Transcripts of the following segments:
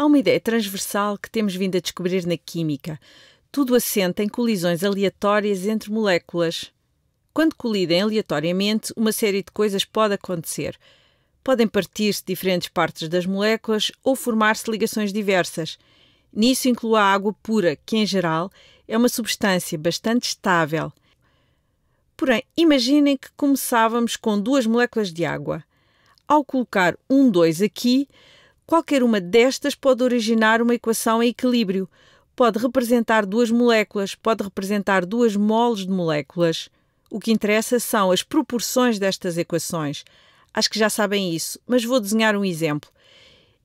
Há uma ideia transversal que temos vindo a descobrir na química. Tudo assenta em colisões aleatórias entre moléculas. Quando colidem aleatoriamente, uma série de coisas pode acontecer. Podem partir-se diferentes partes das moléculas ou formar-se ligações diversas. Nisso incluo a água pura, que em geral é uma substância bastante estável. Porém, imaginem que começávamos com duas moléculas de água. Ao colocar um dois aqui, Qualquer uma destas pode originar uma equação em equilíbrio. Pode representar duas moléculas, pode representar duas moles de moléculas. O que interessa são as proporções destas equações. Acho que já sabem isso, mas vou desenhar um exemplo.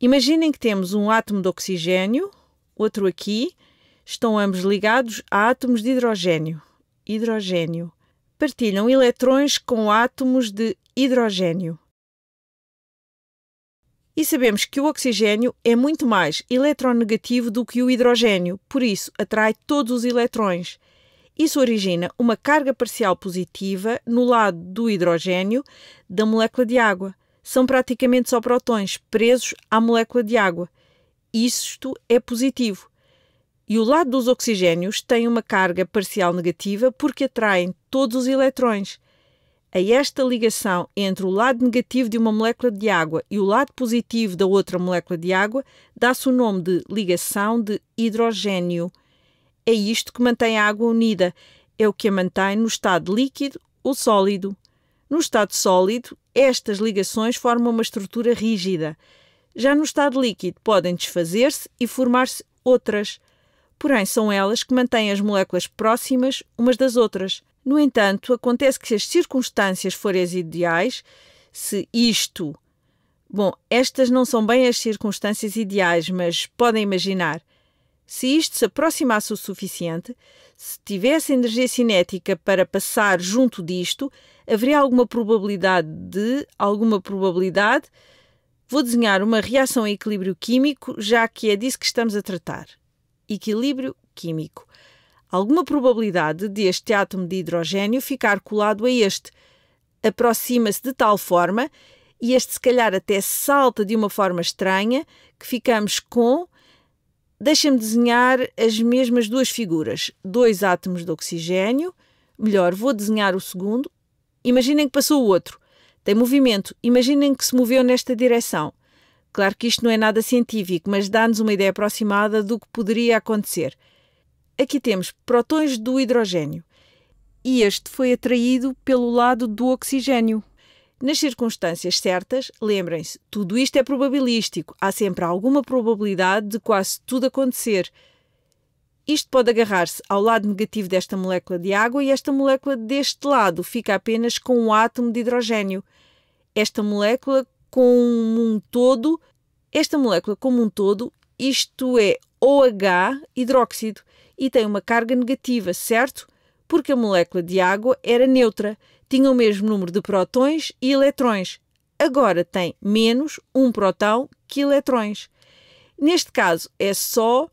Imaginem que temos um átomo de oxigênio, outro aqui, estão ambos ligados a átomos de hidrogênio. Hidrogênio. Partilham eletrões com átomos de hidrogênio. E sabemos que o oxigênio é muito mais eletronegativo do que o hidrogênio, por isso atrai todos os eletrões. Isso origina uma carga parcial positiva no lado do hidrogênio da molécula de água. São praticamente só protões presos à molécula de água. Isto é positivo. E o lado dos oxigênios tem uma carga parcial negativa porque atraem todos os eletrões a esta ligação entre o lado negativo de uma molécula de água e o lado positivo da outra molécula de água dá-se o nome de ligação de hidrogênio. É isto que mantém a água unida, é o que a mantém no estado líquido ou sólido. No estado sólido, estas ligações formam uma estrutura rígida. Já no estado líquido, podem desfazer-se e formar-se outras. Porém, são elas que mantêm as moléculas próximas umas das outras. No entanto, acontece que se as circunstâncias forem as ideais, se isto. Bom, estas não são bem as circunstâncias ideais, mas podem imaginar. Se isto se aproximasse o suficiente, se tivesse energia cinética para passar junto disto, haveria alguma probabilidade de, alguma probabilidade, vou desenhar uma reação a equilíbrio químico, já que é disso que estamos a tratar. Equilíbrio químico alguma probabilidade de este átomo de hidrogênio ficar colado a este. Aproxima-se de tal forma e este, se calhar, até salta de uma forma estranha que ficamos com. Deixa-me desenhar as mesmas duas figuras: dois átomos de oxigênio. Melhor, vou desenhar o segundo. Imaginem que passou o outro. Tem movimento. Imaginem que se moveu nesta direção. Claro que isto não é nada científico, mas dá-nos uma ideia aproximada do que poderia acontecer. Aqui temos protões do hidrogênio e este foi atraído pelo lado do oxigênio. Nas circunstâncias certas, lembrem-se, tudo isto é probabilístico, há sempre alguma probabilidade de quase tudo acontecer. Isto pode agarrar-se ao lado negativo desta molécula de água e esta molécula deste lado fica apenas com um átomo de hidrogênio. Esta molécula como um todo, esta molécula como um todo, isto é OH hidróxido e tem uma carga negativa, certo? Porque a molécula de água era neutra, tinha o mesmo número de protões e eletrões. Agora tem menos um protão que eletrões. Neste caso, é só,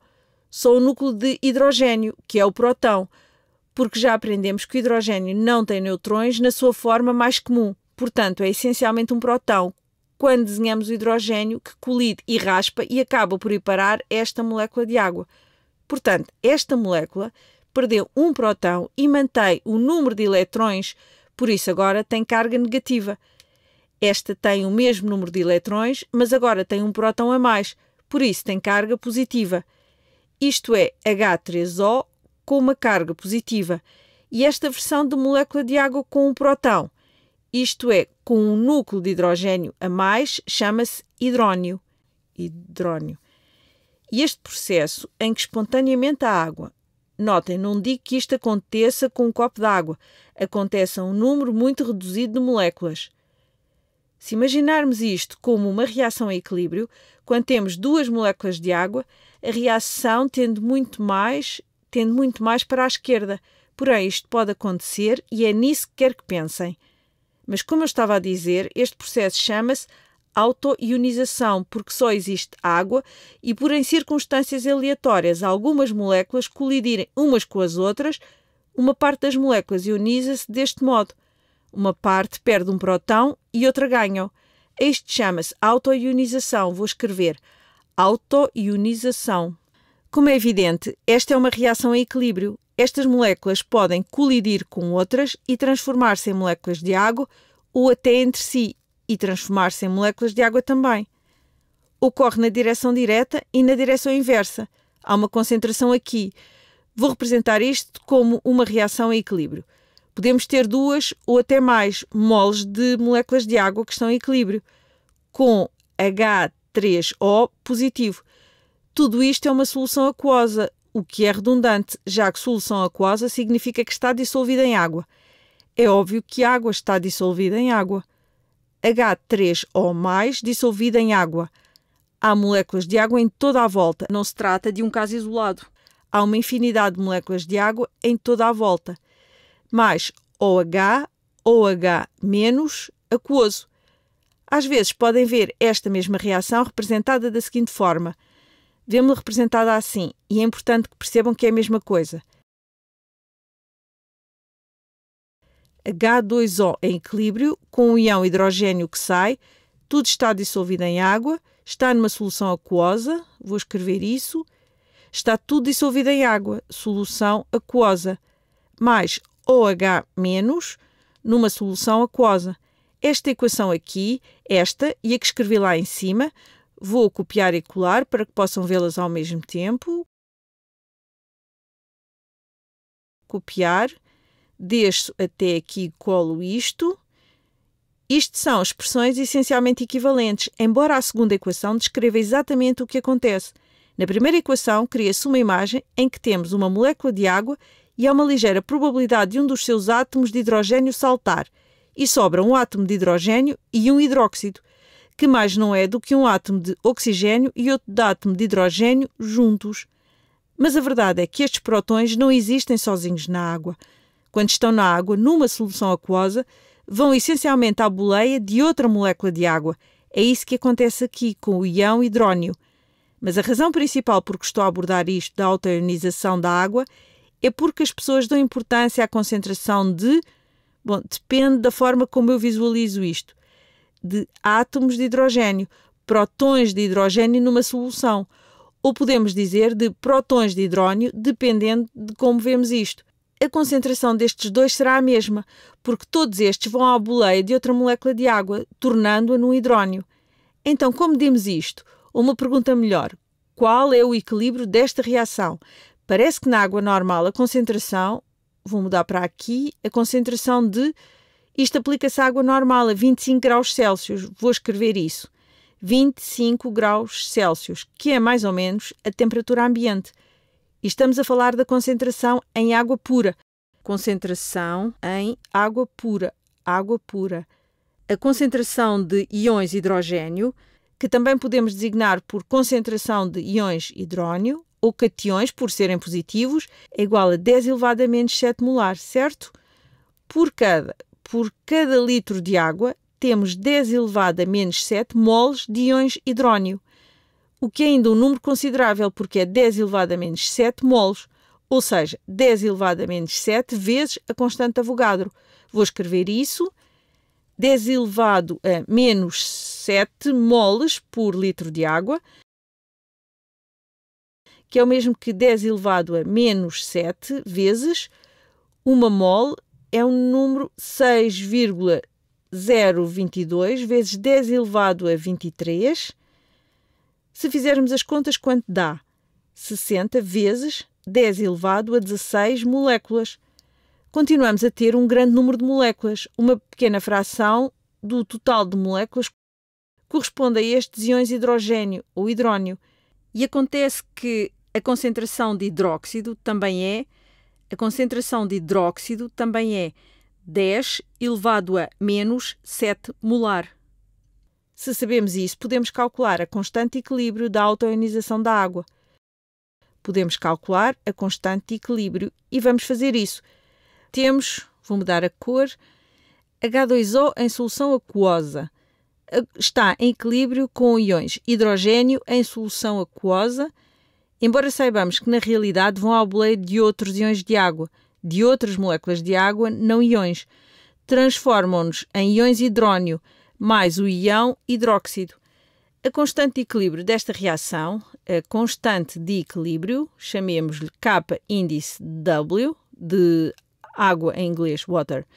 só o núcleo de hidrogênio, que é o protão, porque já aprendemos que o hidrogênio não tem neutrões na sua forma mais comum, portanto, é essencialmente um protão. Quando desenhamos o hidrogênio, que colide e raspa e acaba por ir parar esta molécula de água. Portanto, esta molécula perdeu um próton e mantém o número de eletrões, por isso agora tem carga negativa. Esta tem o mesmo número de eletrões, mas agora tem um próton a mais, por isso tem carga positiva. Isto é H3O com uma carga positiva. E esta versão de molécula de água com um próton, isto é, com um núcleo de hidrogênio a mais, chama-se hidrónio. Hidrónio. E este processo em que espontaneamente a água, notem, não digo que isto aconteça com um copo d'água, acontece a um número muito reduzido de moléculas. Se imaginarmos isto como uma reação a equilíbrio, quando temos duas moléculas de água, a reação tende muito mais, tende muito mais para a esquerda. Porém, isto pode acontecer e é nisso que quero que pensem. Mas como eu estava a dizer, este processo chama-se autoionização, porque só existe água e por em circunstâncias aleatórias algumas moléculas colidirem umas com as outras, uma parte das moléculas ioniza-se deste modo. Uma parte perde um próton e outra ganha. Este chama-se autoionização. Vou escrever autoionização. Como é evidente, esta é uma reação em equilíbrio. Estas moléculas podem colidir com outras e transformar-se em moléculas de água ou até entre si e transformar-se em moléculas de água também. Ocorre na direção direta e na direção inversa. Há uma concentração aqui. Vou representar isto como uma reação em equilíbrio. Podemos ter duas ou até mais moles de moléculas de água que estão em equilíbrio, com H3O positivo. Tudo isto é uma solução aquosa, o que é redundante, já que solução aquosa significa que está dissolvida em água. É óbvio que água está dissolvida em água. H3 ou mais dissolvida em água. Há moléculas de água em toda a volta, não se trata de um caso isolado. Há uma infinidade de moléculas de água em toda a volta. Mais OH, OH-, aquoso. Às vezes podem ver esta mesma reação representada da seguinte forma. Vemos-la representada assim, e é importante que percebam que é a mesma coisa. H2O em equilíbrio, com o ião hidrogênio que sai, tudo está dissolvido em água, está numa solução aquosa, vou escrever isso, está tudo dissolvido em água, solução aquosa, mais OH- numa solução aquosa. Esta equação aqui, esta e a que escrevi lá em cima, vou copiar e colar para que possam vê-las ao mesmo tempo. Copiar deixo até aqui, colo isto. Isto são expressões essencialmente equivalentes, embora a segunda equação descreva exatamente o que acontece. Na primeira equação, cria-se uma imagem em que temos uma molécula de água e há uma ligeira probabilidade de um dos seus átomos de hidrogênio saltar, e sobra um átomo de hidrogênio e um hidróxido, que mais não é do que um átomo de oxigênio e outro de átomo de hidrogênio juntos. Mas a verdade é que estes protões não existem sozinhos na água quando estão na água, numa solução aquosa, vão essencialmente à boleia de outra molécula de água. É isso que acontece aqui com o ião hidrónio. Mas a razão principal por que estou a abordar isto da autoionização da água é porque as pessoas dão importância à concentração de. Bom, depende da forma como eu visualizo isto. De átomos de hidrogênio, protões de hidrogênio numa solução. Ou podemos dizer de protões de hidrónio, dependendo de como vemos isto a concentração destes dois será a mesma, porque todos estes vão à boleia de outra molécula de água, tornando-a num hidrónio. Então, como medimos isto? Uma pergunta melhor: qual é o equilíbrio desta reação? Parece que na água normal a concentração, vou mudar para aqui, a concentração de. Isto aplica-se à água normal a 25 graus Celsius, vou escrever isso. 25 graus Celsius, que é mais ou menos a temperatura ambiente. E estamos a falar da concentração em água pura. Concentração em água pura, água pura. A concentração de íons hidrogênio, que também podemos designar por concentração de íons hidrónio ou cations, por serem positivos, é igual a 10 elevado a menos 7 molar, certo? Por cada, por cada litro de água, temos 10 elevado a menos 7 moles de íons hidrónio o que é ainda um número considerável, porque é 10 elevado a menos 7 moles, ou seja, 10 elevado a menos 7 vezes a constante Avogadro. Vou escrever isso, 10 elevado a menos 7 moles por litro de água, que é o mesmo que 10 elevado a menos 7 vezes uma mole é um número 6,022 vezes 10 elevado a 23 se fizermos as contas, quanto dá? 60 vezes 10 elevado a 16 moléculas. Continuamos a ter um grande número de moléculas, uma pequena fração do total de moléculas corresponde a estes íons hidrogênio ou hidrónio. E acontece que a concentração de hidróxido também é a concentração de hidróxido também é 10 elevado a menos 7 molar. Se sabemos isso, podemos calcular a constante de equilíbrio da autoionização da água. Podemos calcular a constante de equilíbrio e vamos fazer isso. Temos, vou mudar a cor, H2O em solução aquosa. Está em equilíbrio com íons hidrogênio em solução aquosa, embora saibamos que na realidade vão ao boleio de outros íons de água, de outras moléculas de água não íons, Transformam-nos em íons hidrônio mais o ião hidróxido. A constante de equilíbrio desta reação, a constante de equilíbrio, chamemos-lhe K índice W, de água em inglês water,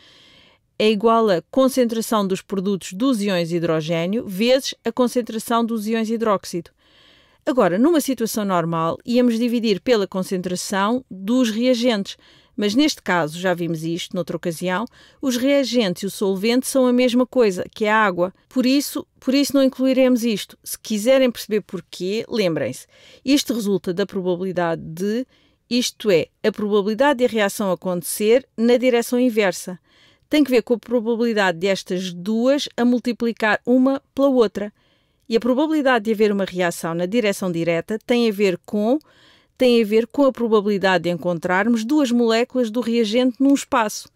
é igual à concentração dos produtos dos íons hidrogênio vezes a concentração dos íons hidróxido. Agora, numa situação normal, íamos dividir pela concentração dos reagentes, mas neste caso, já vimos isto noutra ocasião, os reagentes e o solvente são a mesma coisa, que é a água. Por isso, por isso não incluiremos isto. Se quiserem perceber porquê, lembrem-se. Isto resulta da probabilidade de, isto é, a probabilidade de a reação acontecer na direção inversa. Tem que ver com a probabilidade destas duas a multiplicar uma pela outra. E a probabilidade de haver uma reação na direção direta tem a ver com tem a ver com a probabilidade de encontrarmos duas moléculas do reagente num espaço.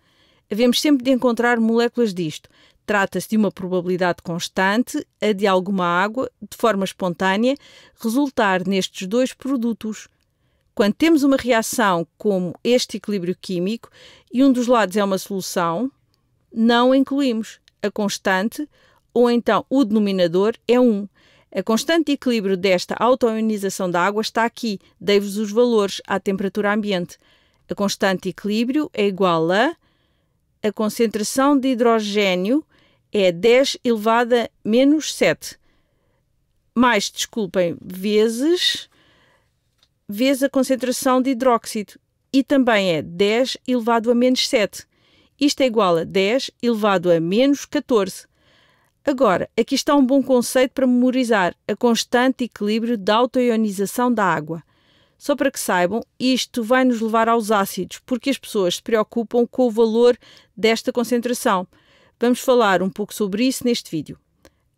Havemos sempre de encontrar moléculas disto. Trata-se de uma probabilidade constante, a de alguma água, de forma espontânea, resultar nestes dois produtos. Quando temos uma reação como este equilíbrio químico e um dos lados é uma solução, não incluímos a constante ou então o denominador é 1. Um. A constante equilíbrio desta autoionização da água está aqui. Dei-vos os valores à temperatura ambiente. A constante equilíbrio é igual a a concentração de hidrogênio é 10 elevada menos 7 mais, desculpem, vezes vezes a concentração de hidróxido e também é 10 elevado a menos 7. Isto é igual a 10 elevado a menos 14. Agora, aqui está um bom conceito para memorizar: a constante equilíbrio da autoionização da água. Só para que saibam, isto vai nos levar aos ácidos, porque as pessoas se preocupam com o valor desta concentração. Vamos falar um pouco sobre isso neste vídeo.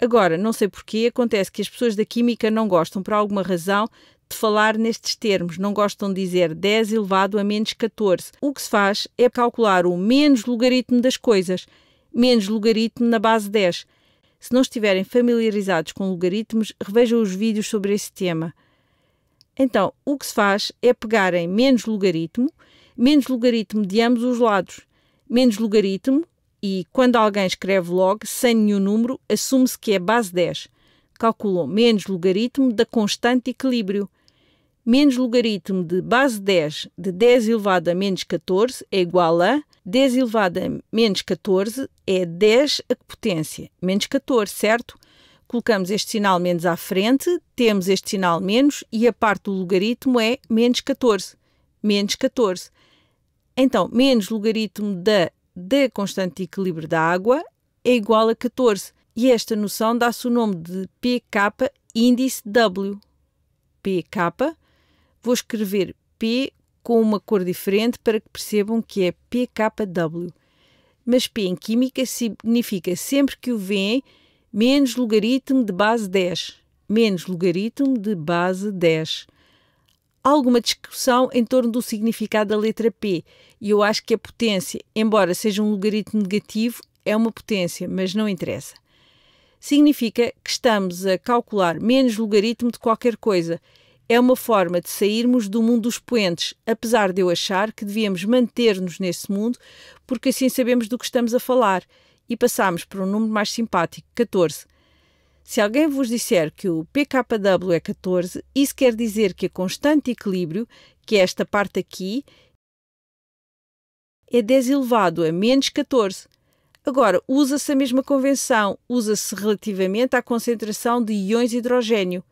Agora, não sei porquê, acontece que as pessoas da química não gostam, por alguma razão, de falar nestes termos, não gostam de dizer 10 elevado a menos 14. O que se faz é calcular o menos logaritmo das coisas, menos logaritmo na base 10. Se não estiverem familiarizados com logaritmos, revejam os vídeos sobre esse tema. Então, o que se faz é pegarem menos logaritmo, menos logaritmo de ambos os lados, menos logaritmo, e quando alguém escreve log, sem nenhum número, assume-se que é base 10. Calculam menos logaritmo da constante equilíbrio. Menos logaritmo de base 10 de 10 elevado a menos 14 é igual a 10 elevado a menos 14 é 10 a que potência? Menos 14, certo? Colocamos este sinal menos à frente, temos este sinal menos e a parte do logaritmo é menos 14. Menos 14. Então, menos logaritmo da, da constante de equilíbrio da água é igual a 14. E esta noção dá-se o nome de PK índice W. PK, vou escrever P com uma cor diferente para que percebam que é PKW. Mas P em química significa sempre que o veem menos logaritmo de base 10, menos logaritmo de base 10. Há alguma discussão em torno do significado da letra P, e eu acho que a potência, embora seja um logaritmo negativo, é uma potência, mas não interessa. Significa que estamos a calcular menos logaritmo de qualquer coisa é uma forma de sairmos do mundo dos poentes, apesar de eu achar que devíamos manter-nos nesse mundo, porque assim sabemos do que estamos a falar e passamos para um número mais simpático, 14. Se alguém vos disser que o PKW é 14, isso quer dizer que a constante equilíbrio, que é esta parte aqui, é 10 elevado a menos 14. Agora, usa-se a mesma convenção, usa-se relativamente à concentração de íons hidrogênio.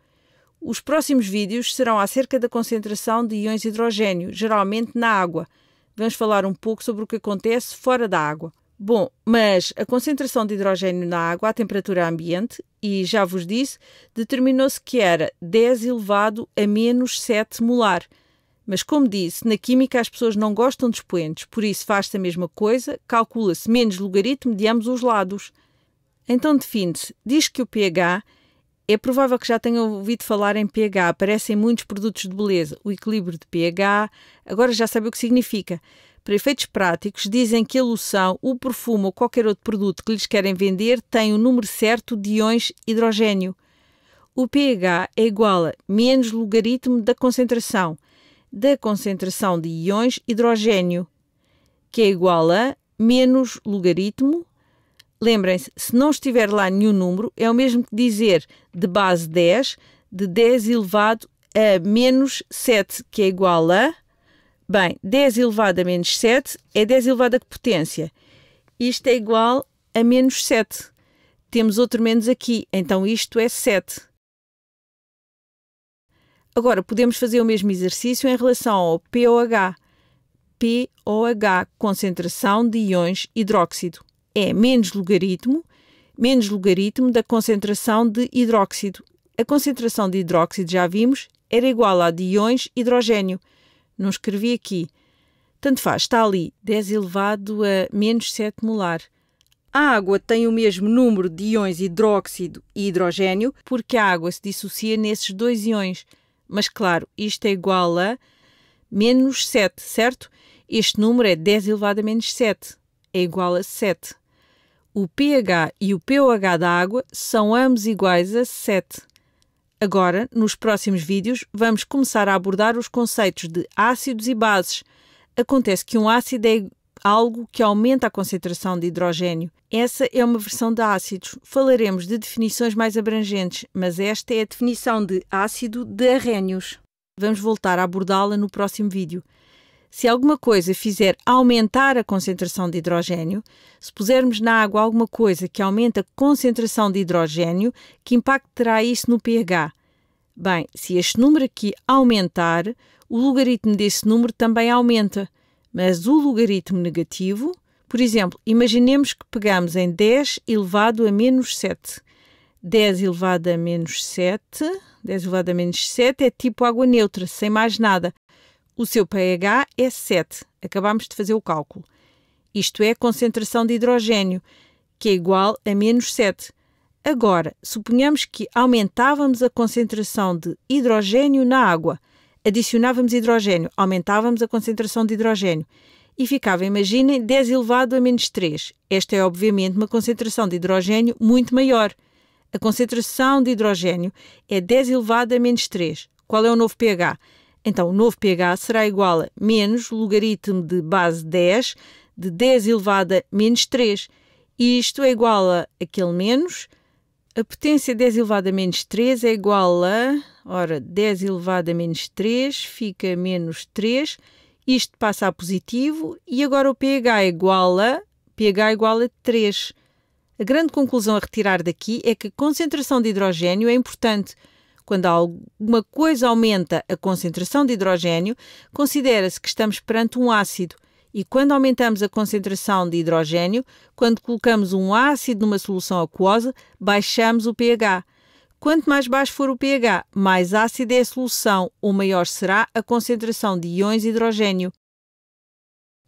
Os próximos vídeos serão acerca da concentração de íons de hidrogênio, geralmente na água. Vamos falar um pouco sobre o que acontece fora da água. Bom, mas a concentração de hidrogênio na água à temperatura ambiente, e já vos disse, determinou-se que era 10 elevado a menos 7 molar. Mas, como disse, na química as pessoas não gostam de expoentes, por isso faz-se a mesma coisa, calcula-se menos logaritmo de ambos os lados. Então define-se, diz que o pH é provável que já tenham ouvido falar em pH, aparecem muitos produtos de beleza. O equilíbrio de pH, agora já sabe o que significa. Para efeitos práticos, dizem que a loção, o perfume ou qualquer outro produto que lhes querem vender tem o um número certo de íons hidrogênio. O pH é igual a menos logaritmo da concentração, da concentração de íons hidrogênio, que é igual a menos logaritmo Lembrem-se, se não estiver lá nenhum número, é o mesmo que dizer de base 10, de 10 elevado a menos 7, que é igual a. Bem, 10 elevado a menos 7 é 10 elevado a que potência? Isto é igual a menos 7. Temos outro menos aqui, então isto é 7. Agora, podemos fazer o mesmo exercício em relação ao POH. POH, concentração de íons hidróxido é menos logaritmo, menos logaritmo da concentração de hidróxido. A concentração de hidróxido, já vimos, era igual à de íons hidrogênio. Não escrevi aqui. Tanto faz, está ali, 10 elevado a menos 7 molar. A água tem o mesmo número de íons hidróxido e hidrogênio, porque a água se dissocia nesses dois íons. Mas claro, isto é igual a menos 7, certo? Este número é 10 elevado a menos 7 é igual a 7. O pH e o pOH da água são ambos iguais a 7. Agora, nos próximos vídeos, vamos começar a abordar os conceitos de ácidos e bases. Acontece que um ácido é algo que aumenta a concentração de hidrogênio. Essa é uma versão de ácidos. Falaremos de definições mais abrangentes, mas esta é a definição de ácido de arrênios. Vamos voltar a abordá-la no próximo vídeo se alguma coisa fizer aumentar a concentração de hidrogênio, se pusermos na água alguma coisa que aumente a concentração de hidrogênio, que impacto terá isso no pH? Bem, se este número aqui aumentar, o logaritmo desse número também aumenta, mas o logaritmo negativo, por exemplo, imaginemos que pegamos em 10 elevado a menos 7. 10 elevado a menos 7, 10 elevado a menos 7 é tipo água neutra, sem mais nada. O seu pH é 7, Acabamos de fazer o cálculo. Isto é concentração de hidrogênio, que é igual a menos 7. Agora, suponhamos que aumentávamos a concentração de hidrogênio na água. Adicionávamos hidrogênio, aumentávamos a concentração de hidrogênio. E ficava, imaginem, 10 elevado a menos 3. Esta é, obviamente, uma concentração de hidrogênio muito maior. A concentração de hidrogênio é 10 elevado a menos 3. Qual é o novo pH? Então, o novo pH será igual a menos logaritmo de base 10 de 10 elevado a menos 3. E isto é igual a aquele menos. A potência 10 elevado a menos 3 é igual a... Ora, 10 elevado a menos 3 fica menos 3. Isto passa a positivo. E agora o pH é igual a... pH é igual a 3. A grande conclusão a retirar daqui é que a concentração de hidrogênio é importante quando alguma coisa aumenta a concentração de hidrogênio, considera-se que estamos perante um ácido. E quando aumentamos a concentração de hidrogênio, quando colocamos um ácido numa solução aquosa, baixamos o pH. Quanto mais baixo for o pH, mais ácida é a solução ou maior será a concentração de íons de hidrogênio.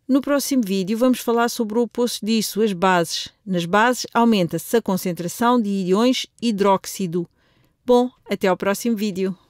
No próximo vídeo vamos falar sobre o oposto disso, as bases. Nas bases aumenta-se a concentração de íons hidróxido. Bom, até ao próximo vídeo.